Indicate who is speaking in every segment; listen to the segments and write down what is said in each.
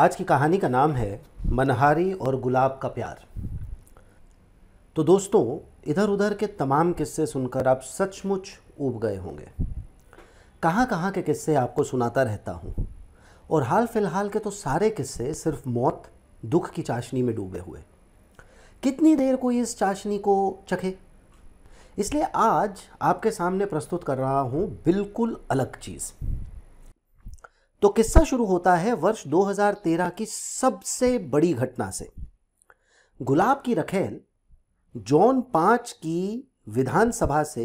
Speaker 1: आज की कहानी का नाम है मनहारी और गुलाब का प्यार तो दोस्तों इधर उधर के तमाम किस्से सुनकर आप सचमुच उब गए होंगे कहाँ कहाँ के किस्से आपको सुनाता रहता हूँ और हाल फिलहाल के तो सारे किस्से सिर्फ मौत दुख की चाशनी में डूबे हुए कितनी देर कोई इस चाशनी को चखे इसलिए आज आपके सामने प्रस्तुत कर रहा हूँ बिल्कुल अलग चीज़ तो किस्सा शुरू होता है वर्ष 2013 की सबसे बड़ी घटना से गुलाब की रखेल जॉन पांच की विधानसभा से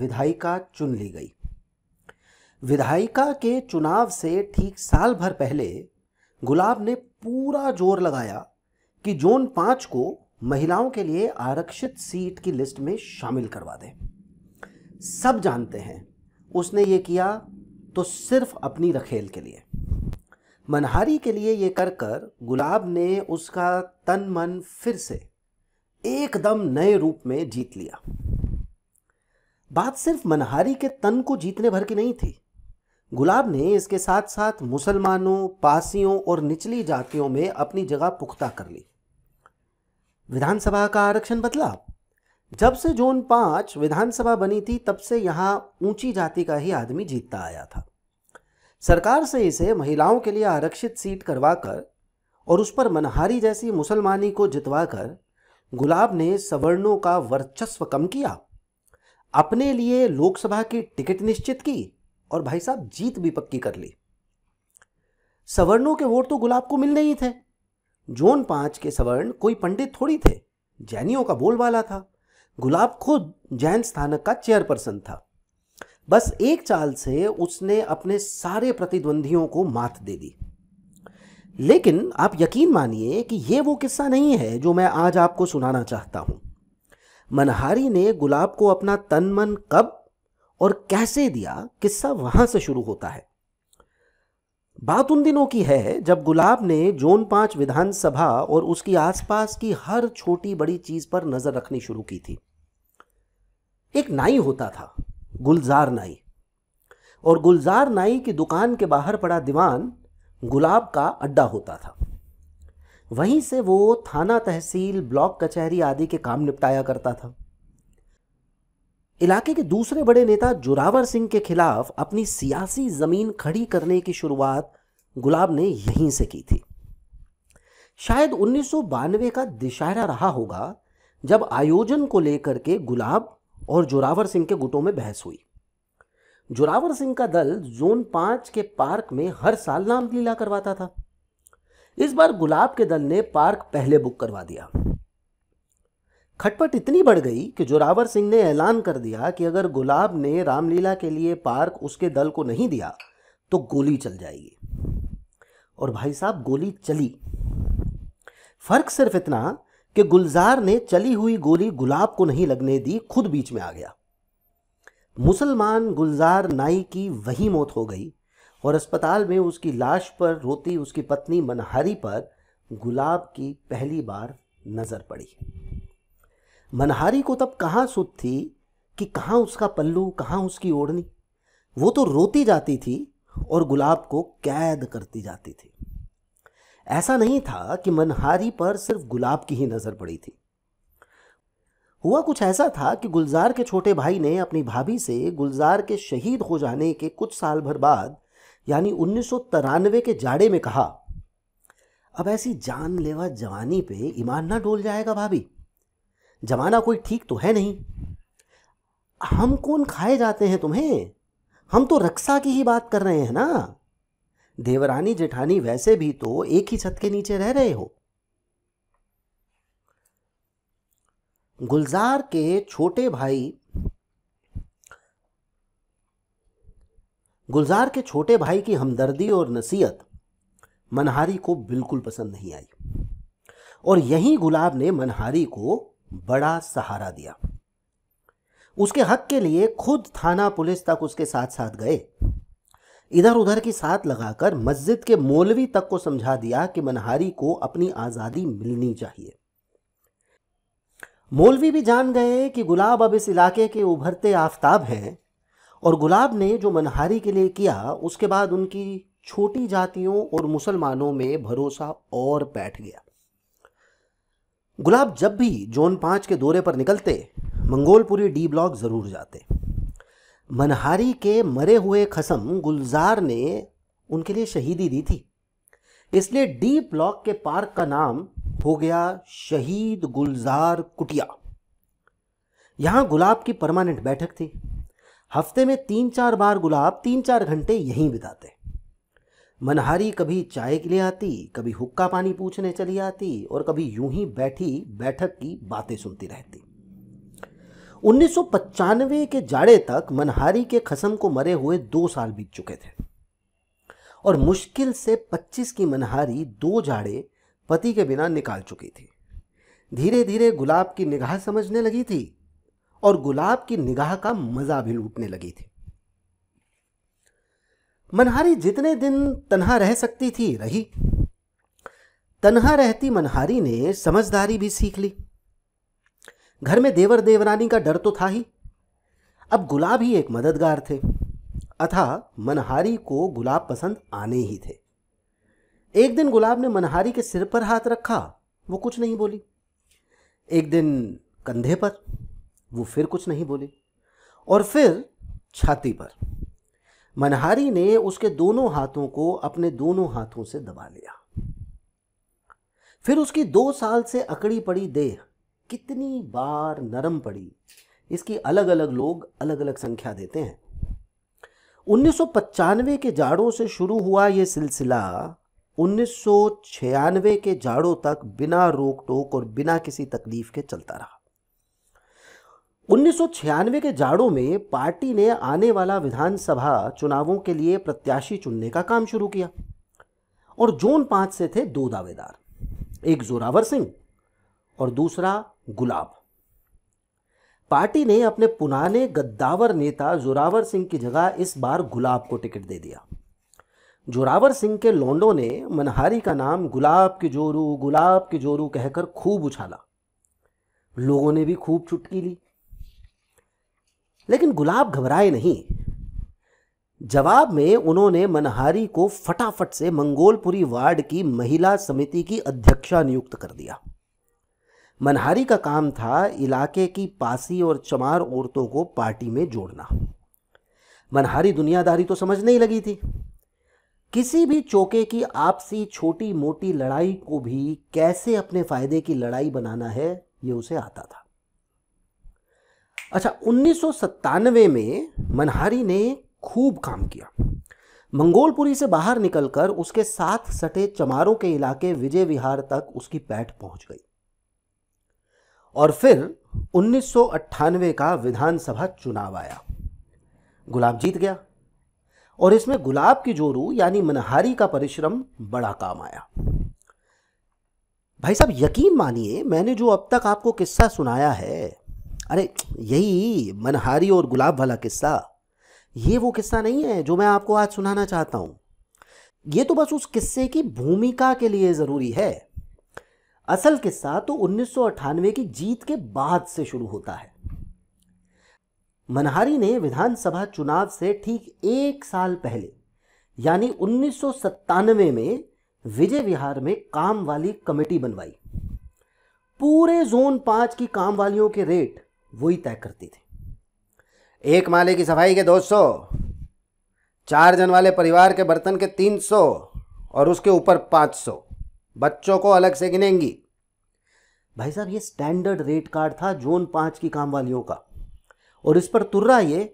Speaker 1: विधायिका चुन ली गई विधायिका के चुनाव से ठीक साल भर पहले गुलाब ने पूरा जोर लगाया कि जोन पांच को महिलाओं के लिए आरक्षित सीट की लिस्ट में शामिल करवा दें सब जानते हैं उसने ये किया तो सिर्फ अपनी रखेल के लिए मनहारी के लिए ये कर कर गुलाब ने उसका तन मन फिर से एकदम नए रूप में जीत लिया बात सिर्फ मनहारी के तन को जीतने भर की नहीं थी गुलाब ने इसके साथ साथ मुसलमानों पासियों और निचली जातियों में अपनी जगह पुख्ता कर ली विधानसभा का आरक्षण बदला जब से जोन पांच विधानसभा बनी थी तब से यहां ऊंची जाति का ही आदमी जीतता आया था सरकार से इसे महिलाओं के लिए आरक्षित सीट करवाकर और उस पर मनहारी जैसी मुसलमानी को जितवाकर गुलाब ने सवर्णों का वर्चस्व कम किया अपने लिए लोकसभा की टिकट निश्चित की और भाई साहब जीत भी पक्की कर ली सवर्णों के वोट तो गुलाब को मिलने ही थे जोन पांच के सवर्ण कोई पंडित थोड़ी थे जैनियों का बोलबाला था गुलाब खुद जैन स्थानक का चेयरपर्सन था बस एक चाल से उसने अपने सारे प्रतिद्वंदियों को मात दे दी लेकिन आप यकीन मानिए कि यह वो किस्सा नहीं है जो मैं आज आपको सुनाना चाहता हूं मनहारी ने गुलाब को अपना तन मन कब और कैसे दिया किस्सा वहां से शुरू होता है बात उन दिनों की है जब गुलाब ने जोन पांच विधानसभा और उसकी आसपास की हर छोटी बड़ी चीज़ पर नज़र रखनी शुरू की थी एक नाई होता था गुलजार नाई और गुलजार नाई की दुकान के बाहर पड़ा दीवान गुलाब का अड्डा होता था वहीं से वो थाना तहसील ब्लॉक कचहरी आदि के काम निपटाया करता था इलाके के दूसरे बड़े नेता जोरावर सिंह के खिलाफ अपनी सियासी जमीन खड़ी करने की शुरुआत गुलाब ने यहीं से की थी शायद उन्नीस का दशहरा रहा होगा जब आयोजन को लेकर के गुलाब और जोरावर सिंह के गुटों में बहस हुई जोरावर सिंह का दल जोन पांच के पार्क में हर साल नाम लीला करवाता था इस बार गुलाब के दल ने पार्क पहले बुक करवा दिया खटपट इतनी बढ़ गई कि जोरावर सिंह ने ऐलान कर दिया कि अगर गुलाब ने रामलीला के लिए पार्क उसके दल को नहीं दिया तो गोली चल जाएगी और भाई साहब गोली चली फर्क सिर्फ इतना कि गुलजार ने चली हुई गोली गुलाब को नहीं लगने दी खुद बीच में आ गया मुसलमान गुलजार नाई की वही मौत हो गई और अस्पताल में उसकी लाश पर रोती उसकी पत्नी मनहारी पर गुलाब की पहली बार नज़र पड़ी मनहारी को तब कहाँ सुत थी कि कहाँ उसका पल्लू कहाँ उसकी ओढ़नी वो तो रोती जाती थी और गुलाब को कैद करती जाती थी ऐसा नहीं था कि मनहारी पर सिर्फ गुलाब की ही नज़र पड़ी थी हुआ कुछ ऐसा था कि गुलजार के छोटे भाई ने अपनी भाभी से गुलजार के शहीद हो जाने के कुछ साल भर बाद यानी उन्नीस के जाड़े में कहा अब ऐसी जानलेवा जवानी पे ईमान ना डोल जाएगा भाभी ज़माना कोई ठीक तो है नहीं हम कौन खाए जाते हैं तुम्हें हम तो रक्षा की ही बात कर रहे हैं ना देवरानी जेठानी वैसे भी तो एक ही छत के नीचे रह रहे हो गुलजार के छोटे भाई गुलजार के छोटे भाई की हमदर्दी और नसीहत मनहारी को बिल्कुल पसंद नहीं आई और यही गुलाब ने मनहारी को बड़ा सहारा दिया उसके हक के लिए खुद थाना पुलिस तक उसके साथ साथ गए इधर उधर की साथ लगाकर मस्जिद के मौलवी तक को समझा दिया कि मनहारी को अपनी आज़ादी मिलनी चाहिए मौलवी भी जान गए कि गुलाब अब इस इलाके के उभरते आफ्ताब हैं और गुलाब ने जो मनहारी के लिए किया उसके बाद उनकी छोटी जातियों और मुसलमानों में भरोसा और बैठ गया गुलाब जब भी जोन पाँच के दौरे पर निकलते मंगोलपुरी डी ब्लॉक ज़रूर जाते मनहारी के मरे हुए खसम गुलजार ने उनके लिए शहीदी दी थी इसलिए डी ब्लॉक के पार्क का नाम हो गया शहीद गुलजार कुटिया यहाँ गुलाब की परमानेंट बैठक थी हफ्ते में तीन चार बार गुलाब तीन चार घंटे यहीं बिताते मनहारी कभी चाय के लिए आती कभी हुक्का पानी पूछने चली आती और कभी यूं ही बैठी बैठक की बातें सुनती रहती उन्नीस के जाड़े तक मनहारी के खसम को मरे हुए दो साल बीत चुके थे और मुश्किल से 25 की मनहारी दो जाड़े पति के बिना निकाल चुकी थी धीरे धीरे गुलाब की निगाह समझने लगी थी और गुलाब की निगाह का मज़ा भी लूटने लगी थी मनहारी जितने दिन तन्हा रह सकती थी रही तन्हा रहती मनहारी ने समझदारी भी सीख ली घर में देवर देवरानी का डर तो था ही अब गुलाब ही एक मददगार थे अथा मनहारी को गुलाब पसंद आने ही थे एक दिन गुलाब ने मनहारी के सिर पर हाथ रखा वो कुछ नहीं बोली एक दिन कंधे पर वो फिर कुछ नहीं बोली और फिर छाती पर मनहारी ने उसके दोनों हाथों को अपने दोनों हाथों से दबा लिया फिर उसकी दो साल से अकड़ी पड़ी देह कितनी बार नरम पड़ी इसकी अलग अलग लोग अलग अलग संख्या देते हैं उन्नीस के जाड़ों से शुरू हुआ यह सिलसिला उन्नीस के जाड़ों तक बिना रोक टोक और बिना किसी तकलीफ के चलता रहा उन्नीस के जाड़ों में पार्टी ने आने वाला विधानसभा चुनावों के लिए प्रत्याशी चुनने का काम शुरू किया और जोन पांच से थे दो दावेदार एक जोरावर सिंह और दूसरा गुलाब पार्टी ने अपने पुराने गद्दावर नेता जोरावर सिंह की जगह इस बार गुलाब को टिकट दे दिया जोरावर सिंह के लौंडों ने मनहारी का नाम गुलाब की जोरू गुलाब की जोरू कहकर खूब उछाला लोगों ने भी खूब चुटकी ली लेकिन गुलाब घबराए नहीं जवाब में उन्होंने मनहारी को फटाफट से मंगोलपुरी वार्ड की महिला समिति की अध्यक्षा नियुक्त कर दिया मनहारी का काम था इलाके की पासी और चमार औरतों को पार्टी में जोड़ना मनहारी दुनियादारी तो समझ नहीं लगी थी किसी भी चौके की आपसी छोटी मोटी लड़ाई को भी कैसे अपने फायदे की लड़ाई बनाना है ये उसे आता था अच्छा उन्नीस में मनहारी ने खूब काम किया मंगोलपुरी से बाहर निकलकर उसके साथ सटे चमारों के इलाके विजय विहार तक उसकी पैठ पहुंच गई और फिर उन्नीस का विधानसभा चुनाव आया गुलाब जीत गया और इसमें गुलाब की जोरू यानी मनहारी का परिश्रम बड़ा काम आया भाई साहब यकीन मानिए मैंने जो अब तक आपको किस्सा सुनाया है अरे यही मनहारी और गुलाब वाला किस्सा ये वो किस्सा नहीं है जो मैं आपको आज सुनाना चाहता हूँ ये तो बस उस किस्से की भूमिका के लिए ज़रूरी है असल किस्सा तो उन्नीस की जीत के बाद से शुरू होता है मनहारी ने विधानसभा चुनाव से ठीक एक साल पहले यानी उन्नीस में विजय विहार में काम वाली कमेटी बनवाई पूरे जोन पांच की काम वालियों के रेट वो ही तय करती थी एक माले की सफाई के 200 चार जन वाले परिवार के बर्तन के 300 और उसके ऊपर 500 बच्चों को अलग से गिनेंगी भाई साहब ये स्टैंडर्ड रेट कार्ड था जोन पांच की काम वालियों का और इस पर तुर्रा ये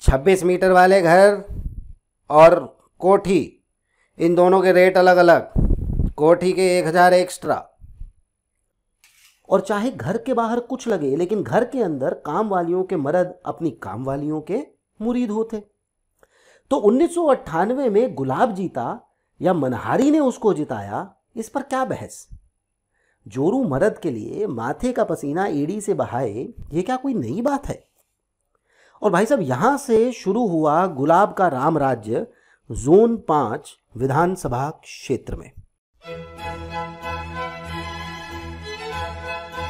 Speaker 1: छब्बीस मीटर वाले घर और कोठी इन दोनों के रेट अलग अलग कोठी के एक हज़ार एक्स्ट्रा और चाहे घर के बाहर कुछ लगे लेकिन घर के अंदर काम वालियों के मर्द अपनी काम वालियों के मुरीद होते तो उन्नीस में गुलाब जीता या मनहारी ने उसको जिताया इस पर क्या बहस जोरू मर्द के लिए माथे का पसीना एड़ी से बहाए ये क्या कोई नई बात है और भाई साहब यहां से शुरू हुआ गुलाब का राम राज्य जोन पांच विधानसभा क्षेत्र में Thank you.